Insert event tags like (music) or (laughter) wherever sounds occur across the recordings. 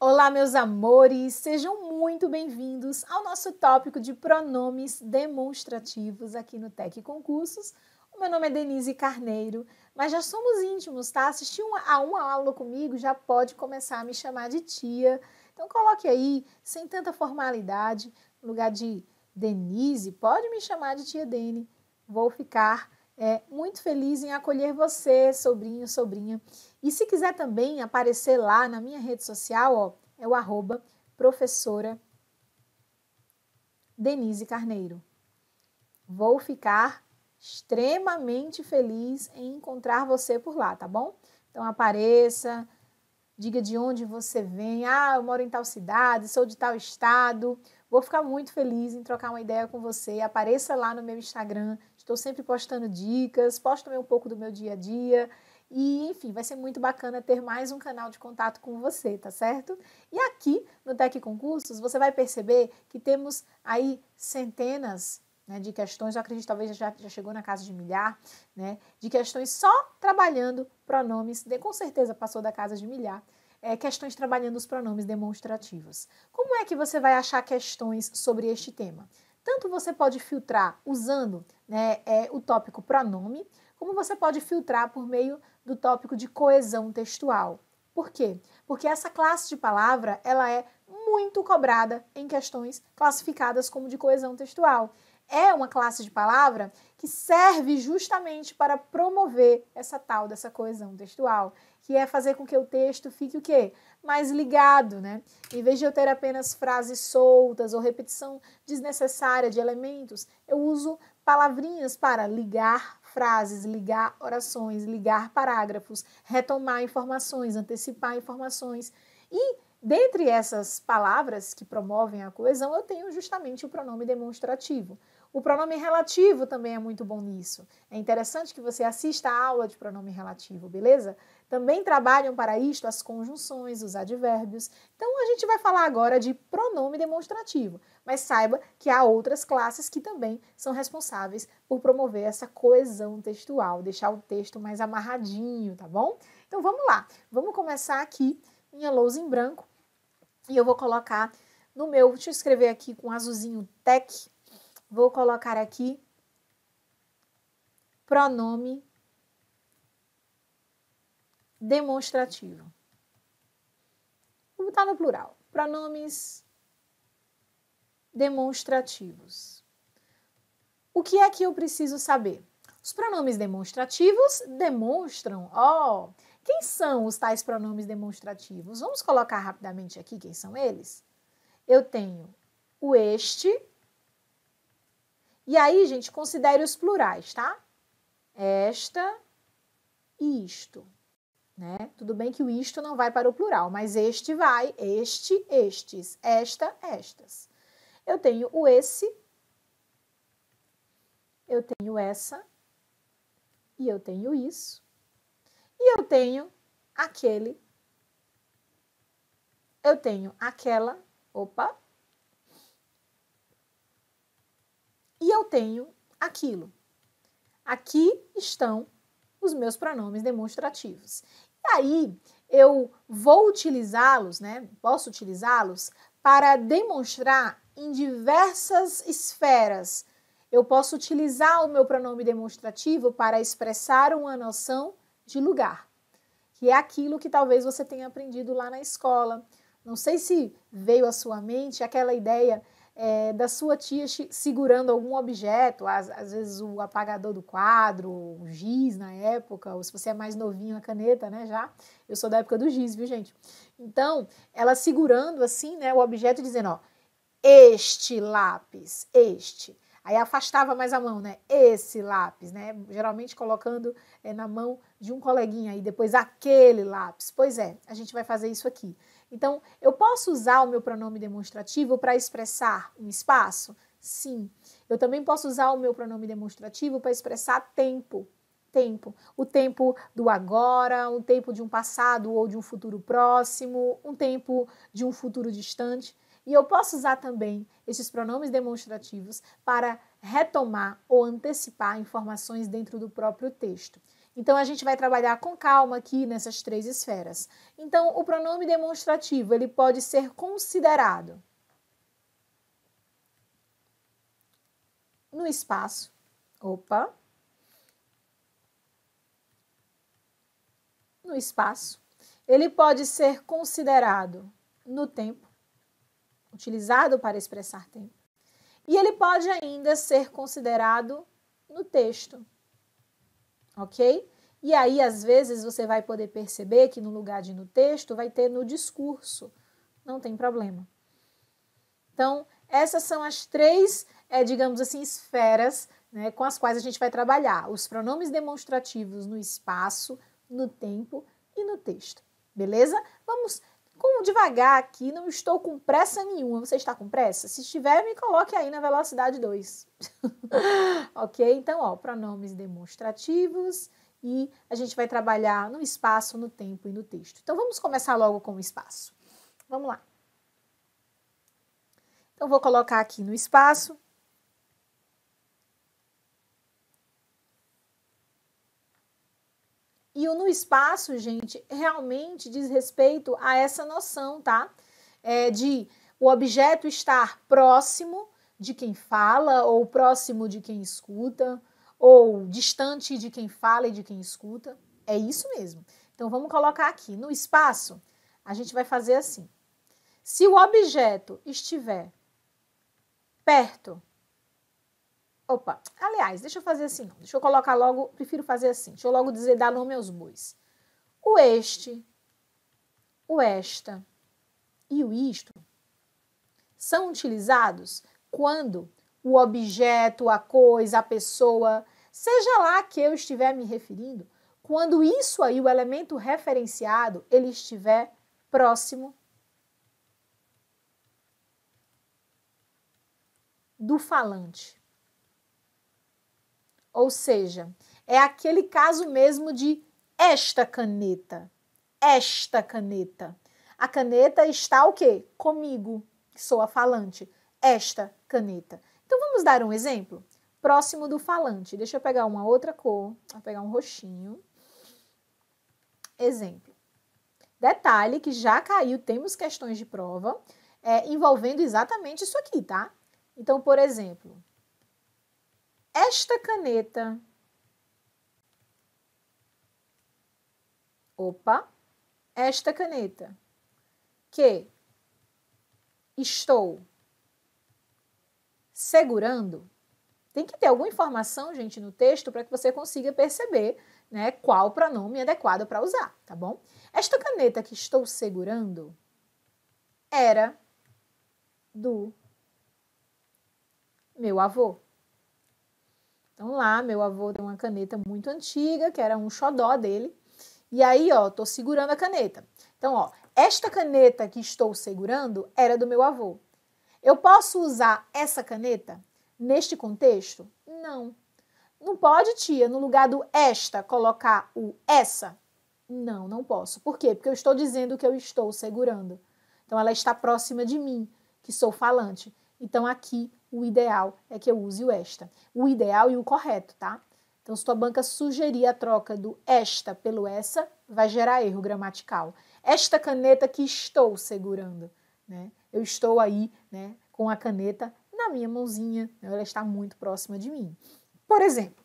Olá, meus amores! Sejam muito bem-vindos ao nosso tópico de pronomes demonstrativos aqui no Tec Concursos. O meu nome é Denise Carneiro, mas já somos íntimos, tá? Assistir uma, a uma aula comigo já pode começar a me chamar de tia. Então, coloque aí, sem tanta formalidade, no lugar de Denise, pode me chamar de tia Dene. Vou ficar é, muito feliz em acolher você, sobrinho, sobrinha. E se quiser também aparecer lá na minha rede social, ó, é o arroba professora Denise Carneiro. Vou ficar extremamente feliz em encontrar você por lá, tá bom? Então apareça, diga de onde você vem. Ah, eu moro em tal cidade, sou de tal estado. Vou ficar muito feliz em trocar uma ideia com você. Apareça lá no meu Instagram. Estou sempre postando dicas, posto também um pouco do meu dia a dia. E, enfim, vai ser muito bacana ter mais um canal de contato com você, tá certo? E aqui no Tec Concursos, você vai perceber que temos aí centenas né, de questões, eu acredito talvez já, já chegou na casa de milhar, né, de questões só trabalhando pronomes, com certeza passou da casa de milhar é, questões trabalhando os pronomes demonstrativos. Como é que você vai achar questões sobre este tema? Tanto você pode filtrar usando né, é, o tópico pronome, como você pode filtrar por meio do tópico de coesão textual. Por quê? Porque essa classe de palavra ela é muito cobrada em questões classificadas como de coesão textual. É uma classe de palavra que serve justamente para promover essa tal dessa coesão textual que é fazer com que o texto fique o quê? Mais ligado, né? Em vez de eu ter apenas frases soltas ou repetição desnecessária de elementos, eu uso palavrinhas para ligar frases, ligar orações, ligar parágrafos, retomar informações, antecipar informações. E dentre essas palavras que promovem a coesão, eu tenho justamente o pronome demonstrativo. O pronome relativo também é muito bom nisso. É interessante que você assista a aula de pronome relativo, beleza? Também trabalham para isto as conjunções, os advérbios. Então a gente vai falar agora de pronome demonstrativo, mas saiba que há outras classes que também são responsáveis por promover essa coesão textual, deixar o texto mais amarradinho, tá bom? Então vamos lá, vamos começar aqui minha lousa em branco e eu vou colocar no meu, deixa eu escrever aqui com azulzinho tech. vou colocar aqui pronome demonstrativo. Vou botar no plural. Pronomes demonstrativos. O que é que eu preciso saber? Os pronomes demonstrativos demonstram, ó, oh, quem são os tais pronomes demonstrativos? Vamos colocar rapidamente aqui quem são eles? Eu tenho o este. E aí, gente, considere os plurais, tá? Esta e isto. Né? Tudo bem que o isto não vai para o plural, mas este vai, este, estes, esta, estas. Eu tenho o esse, eu tenho essa, e eu tenho isso, e eu tenho aquele, eu tenho aquela, opa, e eu tenho aquilo. Aqui estão os meus pronomes demonstrativos daí eu vou utilizá-los, né? Posso utilizá-los para demonstrar em diversas esferas. Eu posso utilizar o meu pronome demonstrativo para expressar uma noção de lugar, que é aquilo que talvez você tenha aprendido lá na escola. Não sei se veio à sua mente aquela ideia é, da sua tia segurando algum objeto, às, às, vezes o apagador do quadro, o giz na época, ou se você é mais novinho, a caneta, né, já. Eu sou da época do giz, viu, gente? Então, ela segurando assim, né, o objeto dizendo, ó, este lápis, este. Aí afastava mais a mão, né? Esse lápis, né? Geralmente colocando é, na mão de um coleguinha aí, depois aquele lápis. Pois é, a gente vai fazer isso aqui. Então, eu posso usar o meu pronome demonstrativo para expressar um espaço? Sim. Eu também posso usar o meu pronome demonstrativo para expressar tempo. Tempo. O tempo do agora, um tempo de um passado ou de um futuro próximo, um tempo de um futuro distante. E eu posso usar também esses pronomes demonstrativos para retomar ou antecipar informações dentro do próprio texto. Então a gente vai trabalhar com calma aqui nessas três esferas. Então o pronome demonstrativo, ele pode ser considerado no espaço. Opa. No espaço. Ele pode ser considerado no tempo, utilizado para expressar tempo. E ele pode ainda ser considerado no texto ok? E aí, às vezes, você vai poder perceber que no lugar de no texto, vai ter no discurso. Não tem problema. Então, essas são as três, é, digamos assim, esferas né, com as quais a gente vai trabalhar: os pronomes demonstrativos no espaço, no tempo e no texto. Beleza? Vamos com devagar aqui, não estou com pressa nenhuma. Você está com pressa? Se estiver, me coloque aí na velocidade 2. (laughs) ok? Então, ó, pronomes demonstrativos e a gente vai trabalhar no espaço, no tempo e no texto. Então, vamos começar logo com o espaço. Vamos lá. Então, vou colocar aqui no espaço E o no espaço, gente, realmente diz respeito a essa noção, tá? É de o objeto estar próximo de quem fala, ou próximo de quem escuta, ou distante de quem fala e de quem escuta. É isso mesmo. Então vamos colocar aqui. No espaço, a gente vai fazer assim. Se o objeto estiver perto Opa, aliás, deixa eu fazer assim, não. deixa eu colocar logo, prefiro fazer assim, deixa eu logo dizer, dar nome aos bois. O este, o esta e o isto são utilizados quando o objeto, a coisa, a pessoa, seja lá que eu estiver me referindo, quando isso aí, o elemento referenciado, ele estiver próximo do falante. Ou seja, é aquele caso mesmo de esta caneta. Esta caneta. A caneta está o quê? Comigo, que sou a falante. Esta caneta. Então vamos dar um exemplo? Próximo do falante. Deixa eu pegar uma outra cor. Vou pegar um roxinho. Exemplo. Detalhe que já caiu, temos questões de prova é, envolvendo exatamente isso aqui, tá? Então, por exemplo, esta caneta. Opa, esta caneta que estou segurando. Tem que ter alguma informação, gente, no texto para que você consiga perceber né, qual pronome adequado para usar, tá bom? Esta caneta que estou segurando era do meu avô. Então lá, meu avô deu uma caneta muito antiga, que era um xodó dele. E aí, ó, tô segurando a caneta. Então, ó, esta caneta que estou segurando era do meu avô. Eu posso usar essa caneta neste contexto? Não. Não pode, tia, no lugar do esta, colocar o essa? Não, não posso. Por quê? Porque eu estou dizendo que eu estou segurando. Então, ela está próxima de mim, que sou falante. Então aqui o ideal é que eu use o esta. O ideal e o correto, tá? Então, se tua banca sugerir a troca do esta pelo essa, vai gerar erro gramatical. Esta caneta que estou segurando, né? Eu estou aí, né, com a caneta na minha mãozinha, né? ela está muito próxima de mim. Por exemplo,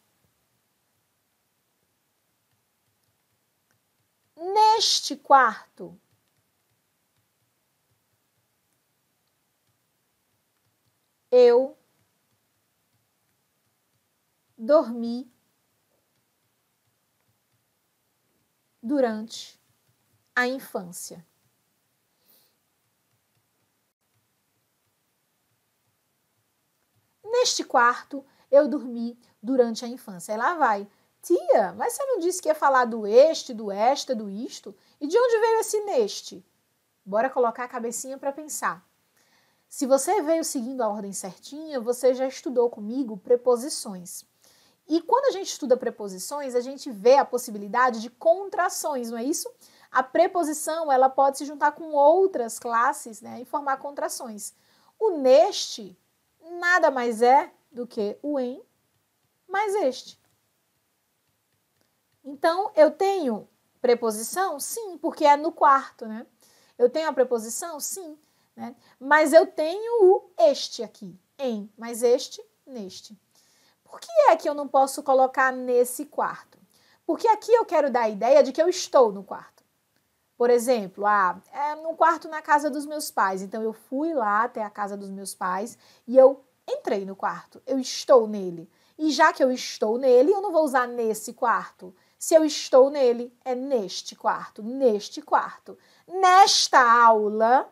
neste quarto eu dormi durante a infância. Neste quarto, eu dormi durante a infância. Aí lá vai. Tia, mas você não disse que ia falar do este, do esta, do isto? E de onde veio esse neste? Bora colocar a cabecinha para pensar. Se você veio seguindo a ordem certinha, você já estudou comigo preposições. E quando a gente estuda preposições, a gente vê a possibilidade de contrações, não é isso? A preposição, ela pode se juntar com outras classes, né, e formar contrações. O neste nada mais é do que o em mais este. Então, eu tenho preposição? Sim, porque é no quarto, né? Eu tenho a preposição? Sim né? Mas eu tenho o este aqui, em, mas este, neste. Por que é que eu não posso colocar nesse quarto? Porque aqui eu quero dar a ideia de que eu estou no quarto. Por exemplo, ah, é no quarto na casa dos meus pais. Então eu fui lá até a casa dos meus pais e eu entrei no quarto. Eu estou nele. E já que eu estou nele, eu não vou usar nesse quarto. Se eu estou nele, é neste quarto, neste quarto. Nesta aula,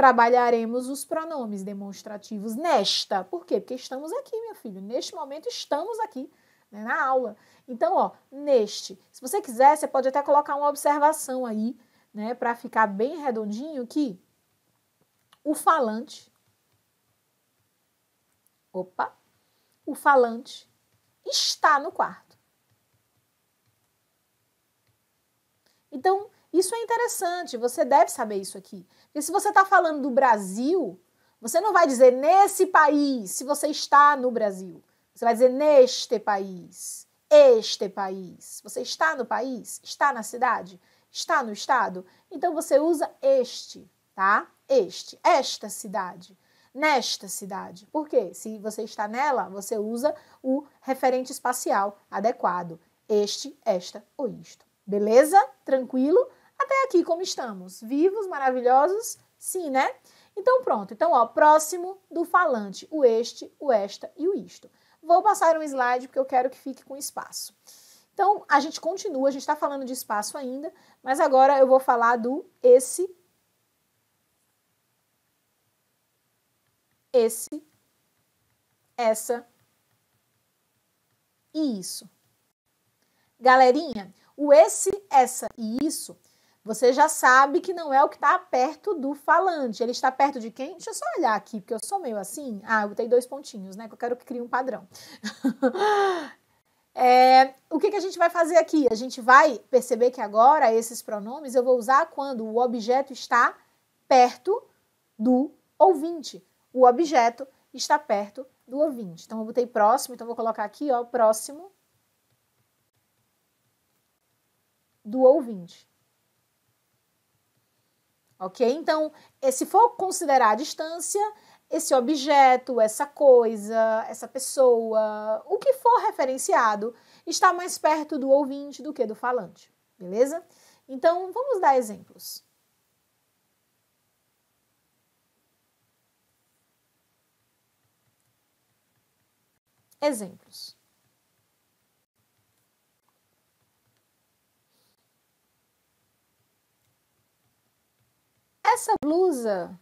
trabalharemos os pronomes demonstrativos nesta. Por quê? Porque estamos aqui, meu filho. Neste momento estamos aqui, né, na aula. Então, ó, neste. Se você quiser, você pode até colocar uma observação aí, né, para ficar bem redondinho que o falante Opa. O falante está no quarto. Então, isso é interessante, você deve saber isso aqui. E se você está falando do Brasil, você não vai dizer nesse país, se você está no Brasil. Você vai dizer neste país, este país. Você está no país? Está na cidade? Está no estado? Então você usa este, tá? Este, esta cidade, nesta cidade. Por quê? Se você está nela, você usa o referente espacial adequado. Este, esta ou isto. Beleza? Tranquilo? até aqui como estamos? Vivos, maravilhosos? Sim, né? Então pronto. Então, ó, próximo do falante, o este, o esta e o isto. Vou passar um slide porque eu quero que fique com espaço. Então, a gente continua, a gente está falando de espaço ainda, mas agora eu vou falar do esse, esse, essa e isso. Galerinha, o esse, essa e isso você já sabe que não é o que está perto do falante. Ele está perto de quem? Deixa eu só olhar aqui, porque eu sou meio assim. Ah, eu botei dois pontinhos, né? Que eu quero que crie um padrão. (laughs) é, o que, que a gente vai fazer aqui? A gente vai perceber que agora esses pronomes eu vou usar quando o objeto está perto do ouvinte. O objeto está perto do ouvinte. Então, eu botei próximo, então vou colocar aqui, ó, próximo do ouvinte ok? Então, eh, se for considerar a distância, esse objeto, essa coisa, essa pessoa, o que for referenciado, está mais perto do ouvinte do que do falante, beleza? Então, vamos dar exemplos. Exemplos. essa blusa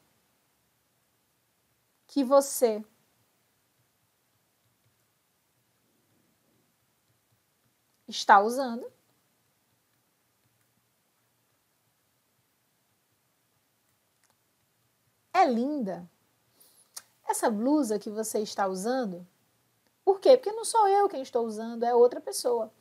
que você está usando é linda. Essa blusa que você está usando, por quê? Porque não sou eu quem estou usando, é outra pessoa.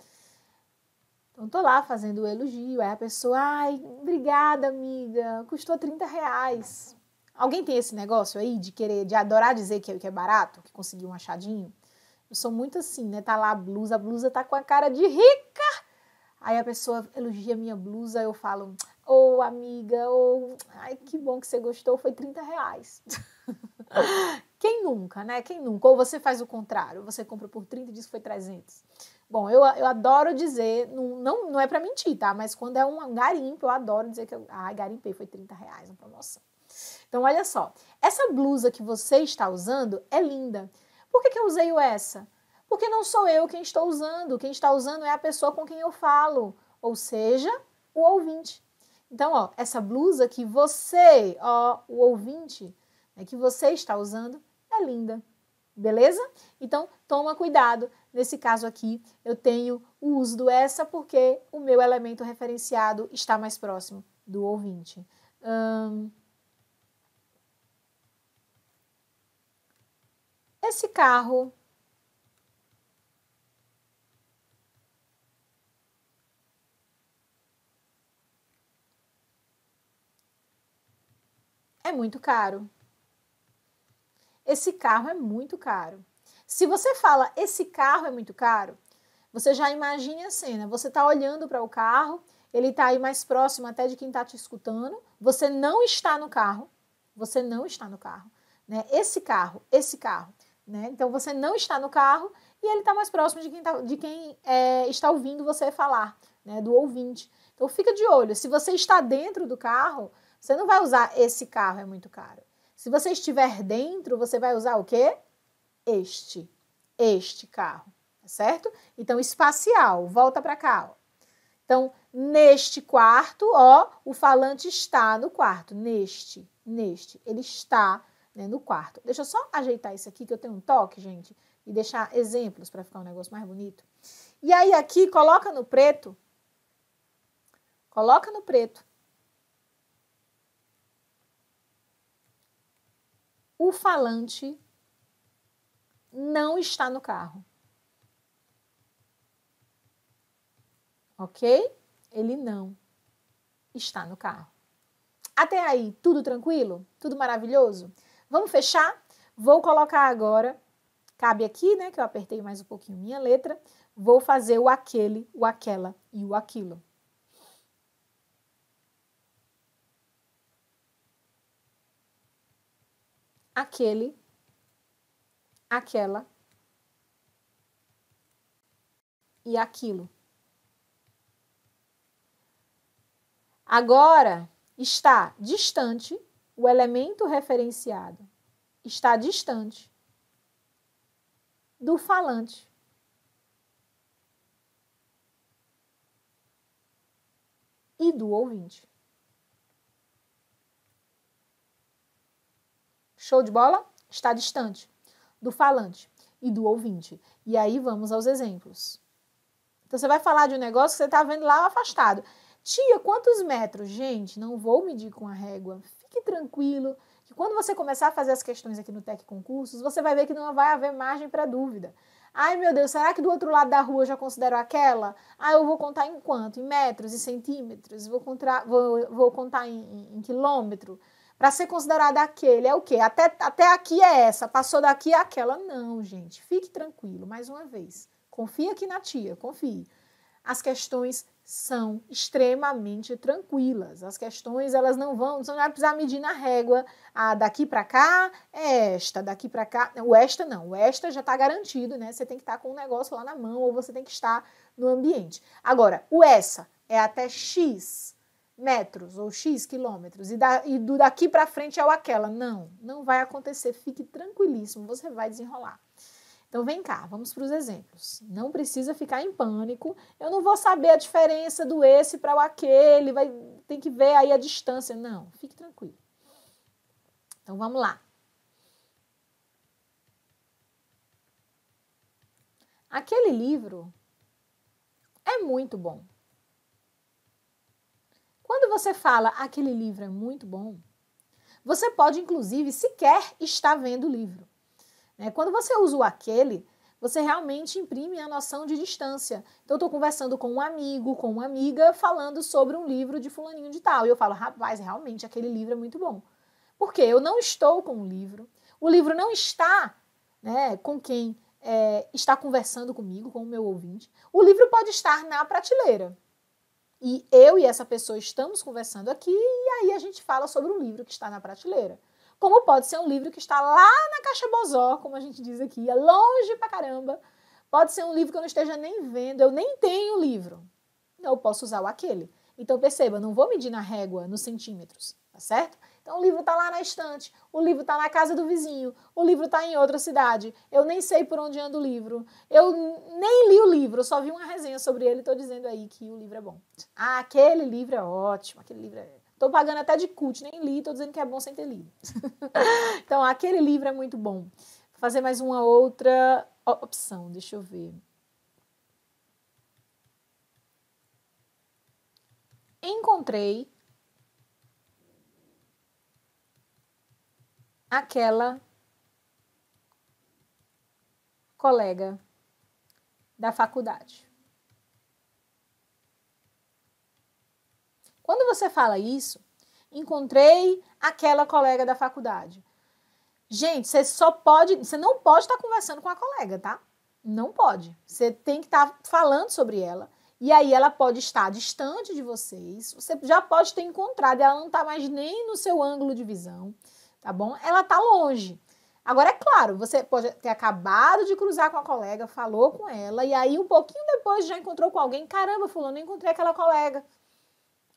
Então tô lá fazendo o elogio, aí a pessoa, ai, obrigada amiga, custou 30 reais. Alguém tem esse negócio aí de querer, de adorar dizer é, que é, barato, que conseguiu um achadinho? Eu sou muito assim, né? Tá lá a blusa, a blusa tá com a cara de rica. Aí a pessoa elogia minha blusa, eu falo, ô oh, amiga, ou oh, ai que bom que você gostou, foi 30 reais. (laughs) Quem nunca, né? Quem nunca? Ou você faz o contrário, você compra por 30 e diz que foi 300. Bom, eu, eu adoro dizer, não, não, não é para mentir, tá? Mas quando é um garimpo, eu adoro dizer que eu ah, garimpei, foi 30 reais na promoção. Então, olha só, essa blusa que você está usando é linda. Por que, que eu usei essa? Porque não sou eu quem estou usando, quem está usando é a pessoa com quem eu falo, ou seja, o ouvinte. Então, ó, essa blusa que você, ó, o ouvinte, né, que você está usando, é linda beleza? Então, toma cuidado. Nesse caso aqui, eu tenho o uso do essa porque o meu elemento referenciado está mais próximo do ouvinte. Esse carro é muito caro esse carro é muito caro. Se você fala esse carro é muito caro, você já imagina a cena. Você está olhando para o carro, ele está aí mais próximo até de quem está te escutando. Você não está no carro. Você não está no carro. Né? Esse carro, esse carro. Né? Então você não está no carro e ele está mais próximo de quem, tá, de quem é, está ouvindo você falar, né? do ouvinte. Então fica de olho. Se você está dentro do carro, você não vai usar esse carro é muito caro. Se você estiver dentro, você vai usar o quê? Este. Este carro, tá certo? Então, espacial. Volta para cá. Ó. Então, neste quarto, ó, o falante está no quarto. Neste, neste. Ele está né, no quarto. Deixa eu só ajeitar isso aqui, que eu tenho um toque, gente, e deixar exemplos para ficar um negócio mais bonito. E aí, aqui, coloca no preto. Coloca no preto. o falante não está no carro. Ok? Ele não está no carro. Até aí, tudo tranquilo? Tudo maravilhoso? Vamos fechar? Vou colocar agora, cabe aqui, né, que eu apertei mais um pouquinho minha letra, vou fazer o aquele, o aquela e o aquilo. aquele, aquela e aquilo. Agora está distante o elemento referenciado, está distante do falante. E do ouvinte. Show de bola? Está distante do falante e do ouvinte. E aí vamos aos exemplos. Então você vai falar de um negócio que você está vendo lá afastado. Tia, quantos metros? Gente, não vou medir com a régua. Fique tranquilo que quando você começar a fazer as questões aqui no Tec Concursos, você vai ver que não vai haver margem para dúvida. Ai meu Deus, será que do outro lado da rua eu já considero aquela? Ah, eu vou contar em quanto? Em metros, em centímetros? Vou, contra... vou, vou contar em, em, em quilômetro? para ser considerada aquele é o quê? Até, até aqui é essa, passou daqui é aquela. Não, gente, fique tranquilo, mais uma vez. Confie aqui na tia, confie. As questões são extremamente tranquilas. As questões, elas não vão, você não vai precisar medir na régua. a ah, daqui para cá é esta, daqui para cá. O esta não, o esta já está garantido, né? Você tem que estar tá com o um negócio lá na mão ou você tem que estar no ambiente. Agora, o essa é até X metros ou x quilômetros e, da, e do daqui para frente é o aquela. Não, não vai acontecer. Fique tranquilíssimo, você vai desenrolar. Então vem cá, vamos para os exemplos. Não precisa ficar em pânico. Eu não vou saber a diferença do esse para o aquele, vai tem que ver aí a distância. Não, fique tranquilo. Então vamos lá. Aquele livro é muito bom. Quando você fala aquele livro é muito bom, você pode inclusive sequer estar vendo o livro. Né? Quando você usa o aquele, você realmente imprime a noção de distância. Então, eu estou conversando com um amigo, com uma amiga, falando sobre um livro de Fulaninho de Tal. E eu falo, rapaz, realmente aquele livro é muito bom. Porque eu não estou com o livro, o livro não está né, com quem é, está conversando comigo, com o meu ouvinte. O livro pode estar na prateleira. E eu e essa pessoa estamos conversando aqui e aí a gente fala sobre um livro que está na prateleira. Como pode ser um livro que está lá na caixa bozó, como a gente diz aqui, é longe pra caramba. Pode ser um livro que eu não esteja nem vendo, eu nem tenho o livro. Eu posso usar o aquele. Então perceba, não vou medir na régua, nos centímetros, tá certo? Então o livro está lá na estante, o livro está na casa do vizinho, o livro está em outra cidade. Eu nem sei por onde anda o livro. Eu nem li o livro, só vi uma resenha sobre ele e estou dizendo aí que o livro é bom. Ah, aquele livro é ótimo, aquele livro é. Estou pagando até de cult, nem li, estou dizendo que é bom sem ter lido. (laughs) então, aquele livro é muito bom. Vou fazer mais uma outra opção, deixa eu ver. Encontrei aquela colega da faculdade. Quando você fala isso, encontrei aquela colega da faculdade. Gente, você só pode, você não pode estar conversando com a colega, tá? Não pode. Você tem que estar falando sobre ela. E aí ela pode estar distante de vocês, você já pode ter encontrado, ela não está mais nem no seu ângulo de visão tá bom? Ela tá longe. Agora, é claro, você pode ter acabado de cruzar com a colega, falou com ela, e aí um pouquinho depois já encontrou com alguém. Caramba, falou não encontrei aquela colega.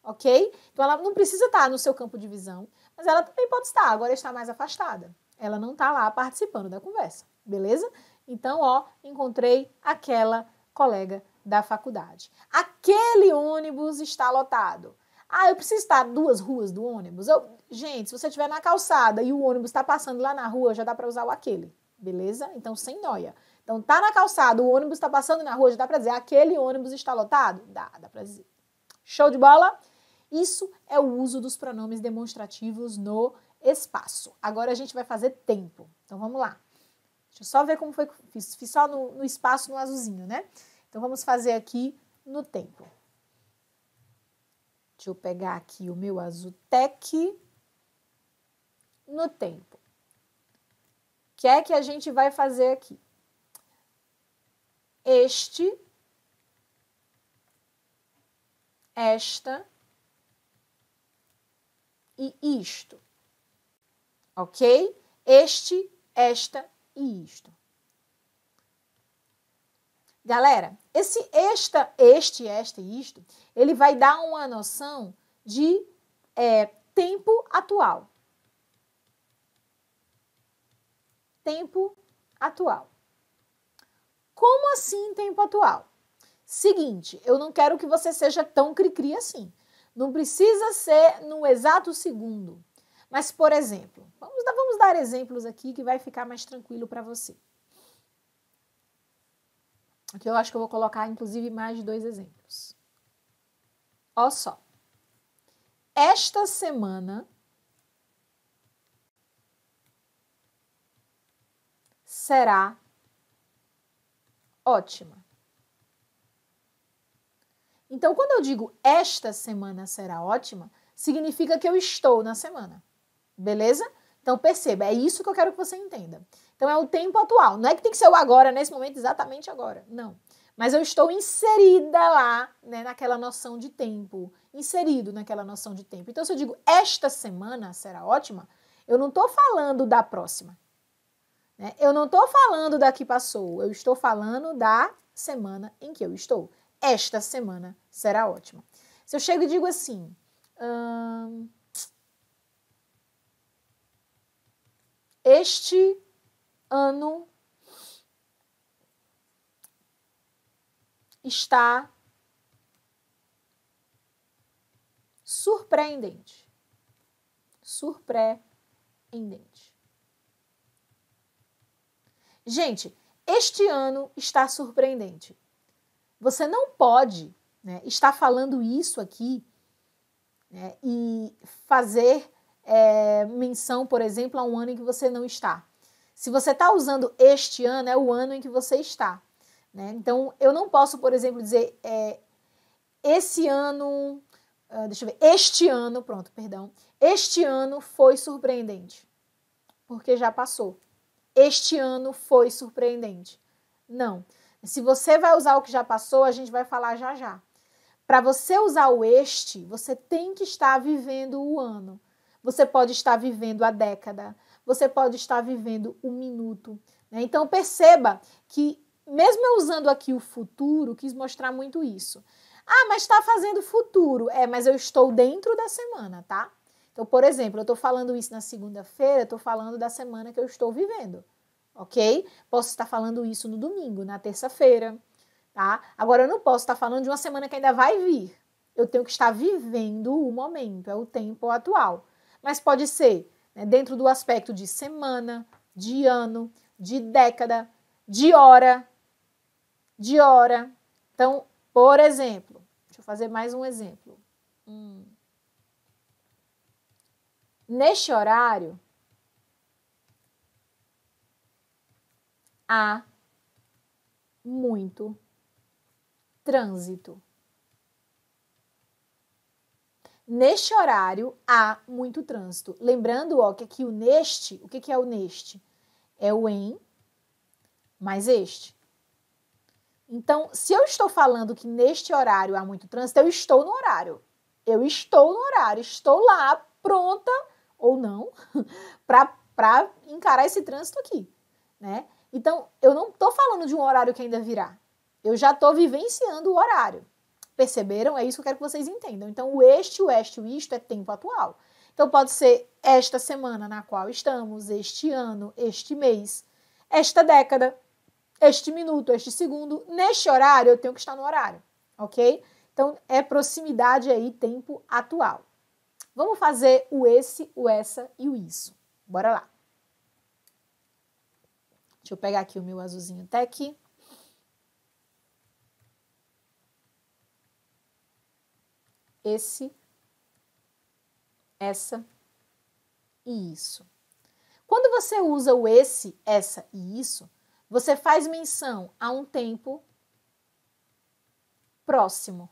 Ok? Então ela não precisa estar no seu campo de visão, mas ela também pode estar, agora está mais afastada. Ela não está lá participando da conversa, beleza? Então, ó, encontrei aquela colega da faculdade. Aquele ônibus está lotado. Ah, eu preciso estar duas ruas do ônibus. Eu... Gente, se você estiver na calçada e o ônibus está passando lá na rua, já dá para usar o aquele, beleza? Então, sem noia. Então, tá na calçada, o ônibus está passando na rua, já dá para dizer aquele ônibus está lotado? Dá, dá para dizer. Show de bola? Isso é o uso dos pronomes demonstrativos no espaço. Agora a gente vai fazer tempo. Então, vamos lá. Deixa eu só ver como foi fiz. Fiz só no, no espaço, no azulzinho, né? Então, vamos fazer aqui no tempo. Deixa eu pegar aqui o meu Azutec no tempo. O que é que a gente vai fazer aqui? Este, esta e isto. Ok? Este, esta e isto. Galera, esse esta, este, esta e isto, ele vai dar uma noção de é, tempo atual. Tempo atual. Como assim tempo atual? Seguinte, eu não quero que você seja tão cri-cri assim. Não precisa ser no exato segundo. Mas, por exemplo, vamos dar, vamos dar exemplos aqui que vai ficar mais tranquilo para você. Aqui eu acho que eu vou colocar, inclusive, mais de dois exemplos. Olha só. Esta semana, será ótima. Então, quando eu digo esta semana será ótima, significa que eu estou na semana. Beleza? Então, perceba, é isso que eu quero que você entenda. Então é o tempo atual. Não é que tem que ser o agora, nesse momento, exatamente agora. Não. Mas eu estou inserida lá, né, naquela noção de tempo. Inserido naquela noção de tempo. Então, se eu digo esta semana será ótima, eu não estou falando da próxima. Né? Eu não estou falando da que passou. Eu estou falando da semana em que eu estou. Esta semana será ótima. Se eu chego e digo assim. Hum, este ano está surpreendente. Surpreendente. Gente, este ano está surpreendente. Você não pode né, estar falando isso aqui né, e fazer é, menção, por exemplo, a um ano em que você não está. Se você está usando este ano, é o ano em que você está. Né? Então, eu não posso, por exemplo, dizer é, esse ano. Uh, deixa eu ver. Este ano, pronto, perdão. Este ano foi surpreendente. Porque já passou. Este ano foi surpreendente. Não. Se você vai usar o que já passou, a gente vai falar já já. Para você usar o este, você tem que estar vivendo o ano. Você pode estar vivendo a década, você pode estar vivendo um minuto. Né? Então perceba que, mesmo eu usando aqui o futuro, quis mostrar muito isso. Ah, mas está fazendo futuro. É, mas eu estou dentro da semana, tá? Então, por exemplo, eu estou falando isso na segunda-feira, estou falando da semana que eu estou vivendo, ok? Posso estar falando isso no domingo, na terça-feira, tá? Agora, eu não posso estar falando de uma semana que ainda vai vir. Eu tenho que estar vivendo o momento, é o tempo atual. Mas pode ser né, dentro do aspecto de semana, de ano, de década, de hora, de hora. Então, por exemplo, deixa eu fazer mais um exemplo. Hum. Neste horário, há muito trânsito. Neste horário há muito trânsito. Lembrando, ó, que aqui é o neste, o que, é que é o neste? É o em mais este. Então, se eu estou falando que neste horário há muito trânsito, eu estou no horário. Eu estou no horário, estou lá pronta ou não (laughs) para encarar esse trânsito aqui, né? Então, eu não estou falando de um horário que ainda virá. Eu já estou vivenciando o horário. Perceberam? É isso que eu quero que vocês entendam. Então, o este, o este, o isto é tempo atual. Então, pode ser esta semana na qual estamos, este ano, este mês, esta década, este minuto, este segundo. Neste horário, eu tenho que estar no horário, ok? Então, é proximidade aí, tempo atual. Vamos fazer o esse, o essa e o isso. Bora lá. Deixa eu pegar aqui o meu azulzinho até aqui. esse, essa e isso. Quando você usa o esse, essa e isso, você faz menção a um tempo próximo.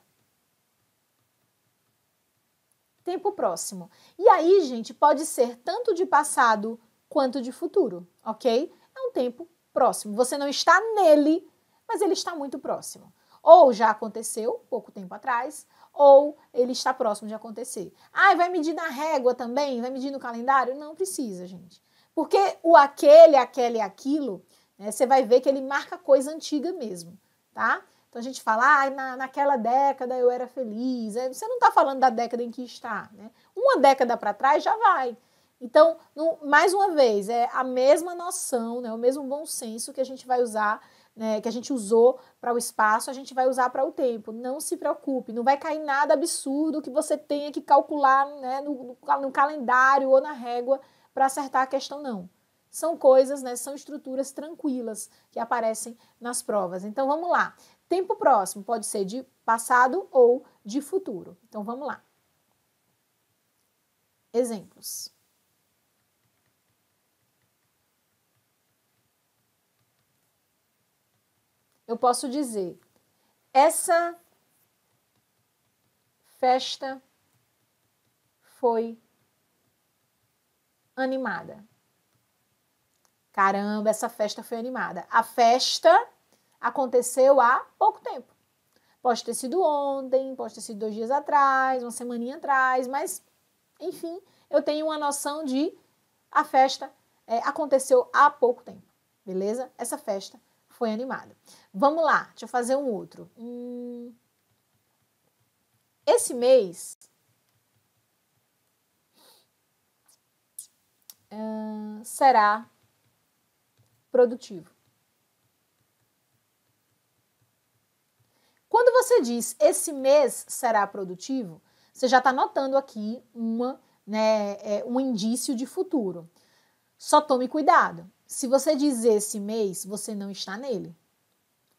Tempo próximo. E aí, gente, pode ser tanto de passado quanto de futuro, ok? É um tempo próximo. Você não está nele, mas ele está muito próximo. Ou já aconteceu pouco tempo atrás, ou ele está próximo de acontecer. Ah, vai medir na régua também? Vai medir no calendário? Não precisa, gente. Porque o aquele, aquele e aquilo, né, você vai ver que ele marca coisa antiga mesmo, tá? Então a gente fala, ah, na, naquela década eu era feliz. É, você não está falando da década em que está, né? Uma década para trás já vai. Então, no, mais uma vez, é a mesma noção, né, o mesmo bom senso que a gente vai usar né, que a gente usou para o espaço, a gente vai usar para o tempo. Não se preocupe, não vai cair nada absurdo que você tenha que calcular né, no, no calendário ou na régua para acertar a questão, não. São coisas, né, são estruturas tranquilas que aparecem nas provas. Então vamos lá. Tempo próximo pode ser de passado ou de futuro. Então vamos lá. Exemplos. eu posso dizer: essa festa foi animada. Caramba, essa festa foi animada. A festa aconteceu há pouco tempo. Pode ter sido ontem, pode ter sido dois dias atrás, uma semaninha atrás, mas enfim, eu tenho uma noção de a festa é, aconteceu há pouco tempo, beleza? Essa festa foi animada. Vamos lá, deixa eu fazer um outro. Hum, esse mês. Hum, será produtivo. Quando você diz esse mês será produtivo, você já está notando aqui uma, né, é, um indício de futuro. Só tome cuidado. Se você diz esse mês, você não está nele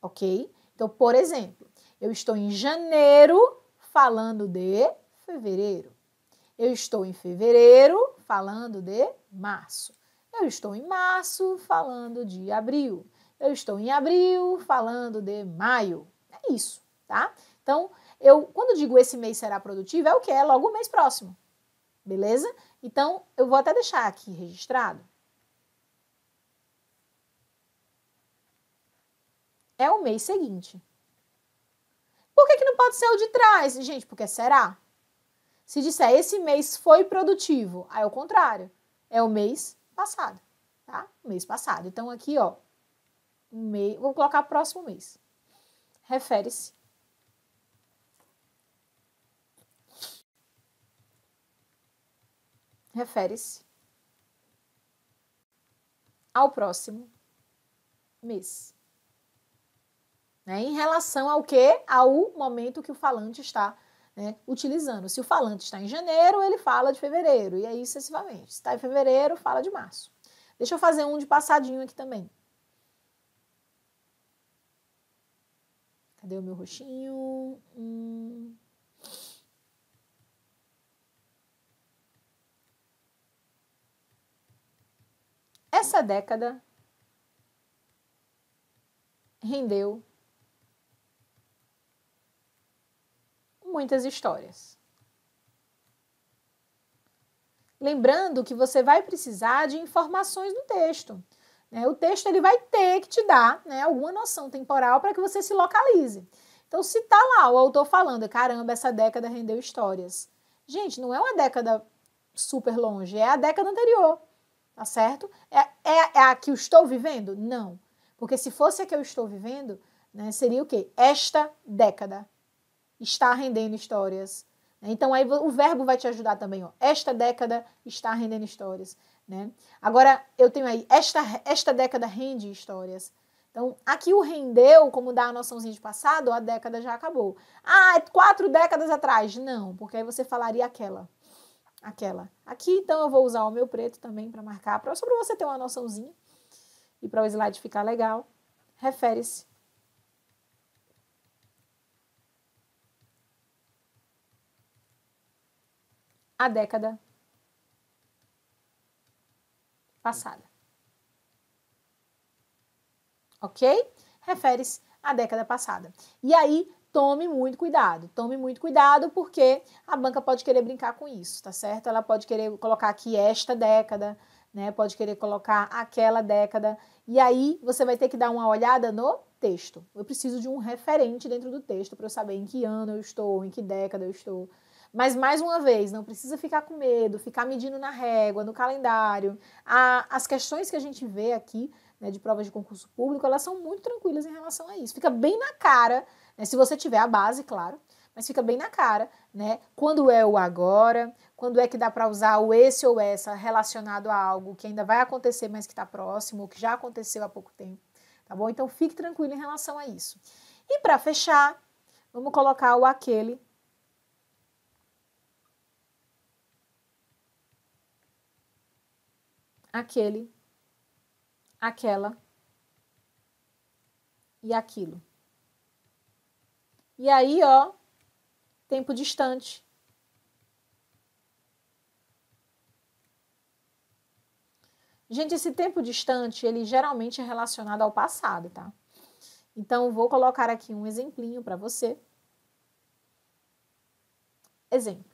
ok? Então, por exemplo, eu estou em janeiro falando de fevereiro. Eu estou em fevereiro falando de março. Eu estou em março falando de abril. Eu estou em abril falando de maio. É isso, tá? Então, eu quando digo esse mês será produtivo, é o que é logo o mês próximo. Beleza? Então, eu vou até deixar aqui registrado é o mês seguinte. Por que, que não pode ser o de trás? Gente, porque será? Se disser esse mês foi produtivo, aí é o contrário. É o mês passado, tá? Mês passado. Então aqui, ó, mei... vou colocar próximo mês. Refere-se refere-se ao próximo mês né, em relação ao que? Ao momento que o falante está né, utilizando. Se o falante está em janeiro, ele fala de fevereiro, e aí sucessivamente. Se está em fevereiro, fala de março. Deixa eu fazer um de passadinho aqui também. Cadê o meu roxinho? Hum. Essa década rendeu muitas histórias. Lembrando que você vai precisar de informações do texto. Né? O texto ele vai ter que te dar né, alguma noção temporal para que você se localize. Então, se está lá o autor falando, caramba, essa década rendeu histórias. Gente, não é uma década super longe, é a década anterior, tá certo? É, é, é a que eu estou vivendo? Não. Porque se fosse a que eu estou vivendo, né, seria o quê? Esta década está rendendo histórias. Né? Então aí o verbo vai te ajudar também. Ó. Esta década está rendendo histórias. Né? Agora eu tenho aí esta, esta década rende histórias. Então, aqui o rendeu, como dá a noçãozinha de passado, a década já acabou. Ah, é quatro décadas atrás. Não, porque aí você falaria aquela. Aquela. Aqui, então, eu vou usar o meu preto também para marcar, só para você ter uma noçãozinha e para o slide ficar legal. Refere-se a década passada. Ok? Refere-se à década passada. E aí, tome muito cuidado. Tome muito cuidado porque a banca pode querer brincar com isso, tá certo? Ela pode querer colocar aqui esta década, né? Pode querer colocar aquela década. E aí você vai ter que dar uma olhada no texto. Eu preciso de um referente dentro do texto para eu saber em que ano eu estou, em que década eu estou. Mas, mais uma vez, não precisa ficar com medo, ficar medindo na régua, no calendário. A, as questões que a gente vê aqui né, de provas de concurso público, elas são muito tranquilas em relação a isso. Fica bem na cara, né, se você tiver a base, claro, mas fica bem na cara, né? Quando é o agora, quando é que dá para usar o esse ou essa relacionado a algo que ainda vai acontecer, mas que está próximo, ou que já aconteceu há pouco tempo, tá bom? Então fique tranquilo em relação a isso. E para fechar, vamos colocar o aquele aquele, aquela e aquilo. E aí, ó, tempo distante. Gente, esse tempo distante, ele geralmente é relacionado ao passado, tá? Então, vou colocar aqui um exemplinho para você. Exemplo.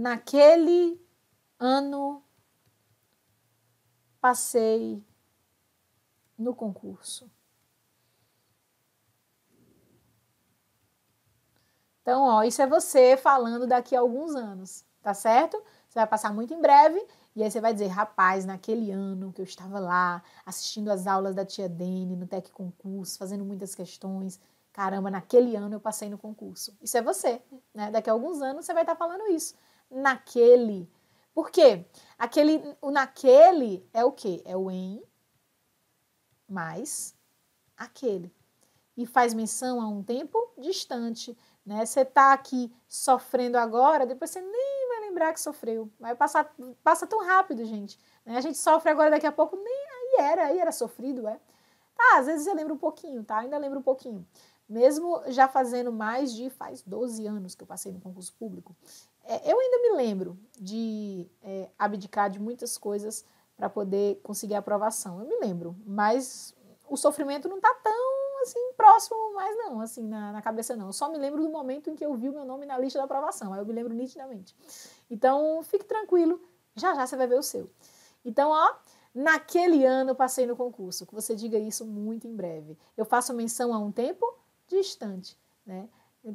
Naquele ano passei no concurso. Então, ó, isso é você falando daqui a alguns anos, tá certo? Você vai passar muito em breve e aí você vai dizer, rapaz, naquele ano que eu estava lá assistindo as aulas da tia Dene no Tec Concurso, fazendo muitas questões, caramba, naquele ano eu passei no concurso. Isso é você, né? Daqui a alguns anos você vai estar tá falando isso naquele. Por quê? Aquele, o naquele é o quê? É o em mais aquele. E faz menção a um tempo distante. Né? Você está aqui sofrendo agora, depois você nem vai lembrar que sofreu. Vai passar, passa tão rápido, gente. Né? A gente sofre agora, daqui a pouco, nem aí era, aí era sofrido, é. Tá, às vezes eu lembro um pouquinho, tá? Ainda lembro um pouquinho mesmo já fazendo mais de faz 12 anos que eu passei no concurso público, é, eu ainda me lembro de é, abdicar de muitas coisas para poder conseguir a aprovação. Eu me lembro, mas o sofrimento não está tão assim próximo mas não, assim na, na, cabeça não. Eu só me lembro do momento em que eu vi o meu nome na lista da aprovação, aí eu me lembro nitidamente. Então fique tranquilo, já já você vai ver o seu. Então ó, naquele ano eu passei no concurso, que você diga isso muito em breve. Eu faço menção a um tempo distante, né?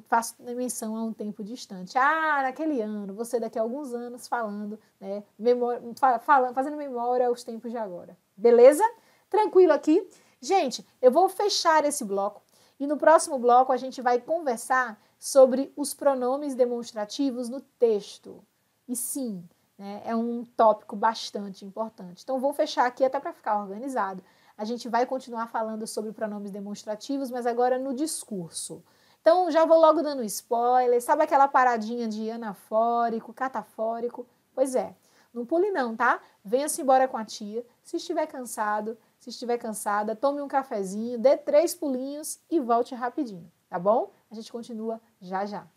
faço menção a um tempo distante. Ah, naquele ano, você daqui a alguns anos falando, né? Memória, falando, fazendo memória aos tempos de agora. Beleza? Tranquilo aqui? Gente, eu vou fechar esse bloco e no próximo bloco a gente vai conversar sobre os pronomes demonstrativos no texto. E sim, né, é um tópico bastante importante. Então, vou fechar aqui até para ficar organizado. A gente vai continuar falando sobre pronomes demonstrativos, mas agora no discurso. Então, já vou logo dando spoiler. Sabe aquela paradinha de anafórico, catafórico? Pois é, não pule não, tá? Venha-se embora com a tia. Se estiver cansado, se estiver cansada, tome um cafezinho, dê três pulinhos e volte rapidinho, tá bom? A gente continua já já.